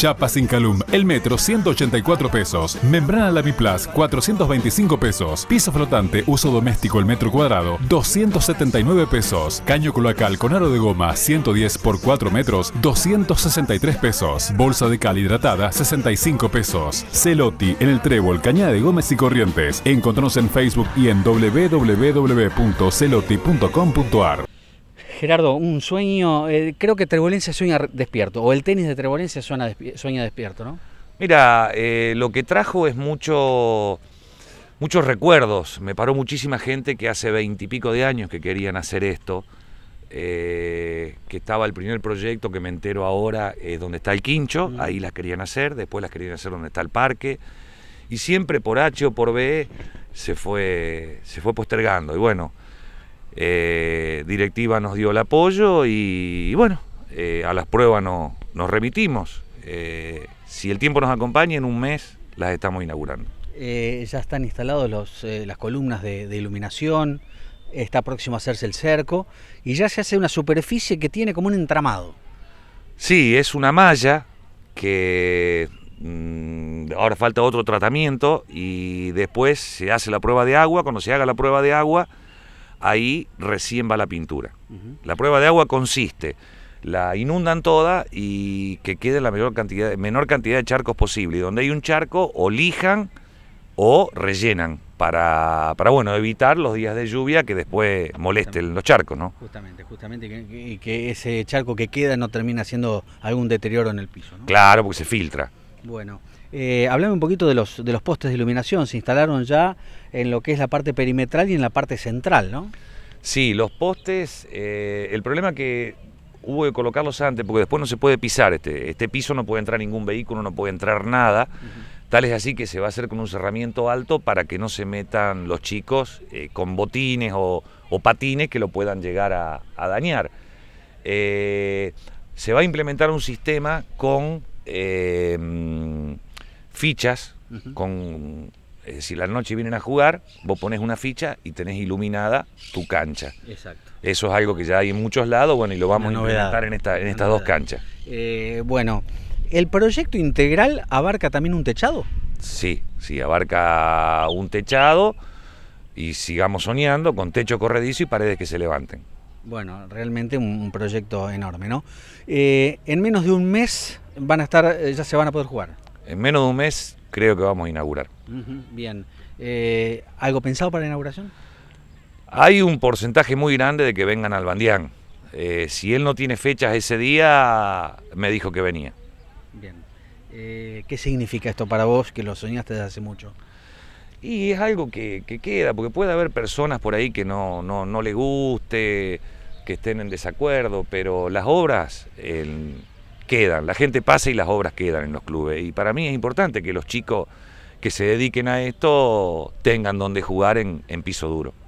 Chapa sin calum, el metro 184 pesos. Membrana Laviplas 425 pesos. Piso flotante, uso doméstico el metro cuadrado 279 pesos. Caño cloacal con aro de goma 110 por 4 metros 263 pesos. Bolsa de cal hidratada 65 pesos. Celotti en el Trébol, Cañada de Gómez y Corrientes. Encontranos en Facebook y en www.celoti.com.ar. Gerardo, un sueño, eh, creo que Trebolencia sueña despierto, o el tenis de Trebolencia suena sueña despierto, ¿no? Mira, eh, lo que trajo es mucho, muchos recuerdos. Me paró muchísima gente que hace veintipico de años que querían hacer esto, eh, que estaba el primer proyecto que me entero ahora, donde está el quincho, mm. ahí las querían hacer, después las querían hacer donde está el parque, y siempre por H o por B se fue, se fue postergando. Y bueno, eh, directiva nos dio el apoyo y, bueno, eh, a las pruebas nos remitimos. Eh, si el tiempo nos acompaña, en un mes las estamos inaugurando. ya están instalados los, las columnas de iluminación, está próximo a hacerse el cerco y ya se hace una superficie que tiene como un entramado. Sí, es una malla que mm, ahora falta otro tratamiento y después se hace la prueba de agua, cuando se haga la prueba de agua ahí recién va la pintura. La prueba de agua consiste, la inundan toda y que quede la mayor cantidad, menor cantidad de charcos posible. Y donde hay un charco, o lijan o rellenan para, para bueno, evitar los días de lluvia que después molesten los charcos, ¿no? Justamente, justamente, que, que ese charco que queda no termina haciendo algún deterioro en el piso, Claro, porque se filtra. Bueno. Eh, hablame un poquito de los, de los postes de iluminación. Se instalaron ya en lo que es la parte perimetral y en la parte central, ¿no? Sí, los postes, eh, el problema que hubo de colocarlos antes, porque después no se puede pisar este, este piso, no puede entrar ningún vehículo, no puede entrar nada. Tal es así que se va a hacer con un cerramiento alto para que no se metan los chicos eh, con botines o, patines que lo puedan llegar a dañar. se va a implementar un sistema con fichas con si la noche vienen a jugar, vos pones una ficha y tenés iluminada tu cancha. Exacto. Eso es algo que ya hay en muchos lados, bueno, y lo vamos a implementar en, estas dos canchas. Eh, bueno, ¿el proyecto integral abarca también un techado? Sí, sí, abarca un techado y sigamos soñando con techo corredizo y paredes que se levanten. Bueno, realmente un proyecto enorme, ¿no? Eh, en menos de un mes van a estar, eh, ya se van a poder jugar en menos de un mes creo que vamos a inaugurar. bien. Eh, ¿Algo pensado para la inauguración? Hay un porcentaje muy grande de que vengan al Bandián. Eh, si él no tiene fechas ese día, me dijo que venía. Bien. Eh, ¿Qué significa esto para vos que lo soñaste desde hace mucho? Y es algo que, queda, porque puede haber personas por ahí que no, no, no le guste, que estén en desacuerdo, pero las obras, quedan, la gente pasa y las obras quedan en los clubes. Y para mí es importante que los chicos que se dediquen a esto tengan donde jugar en, en piso duro.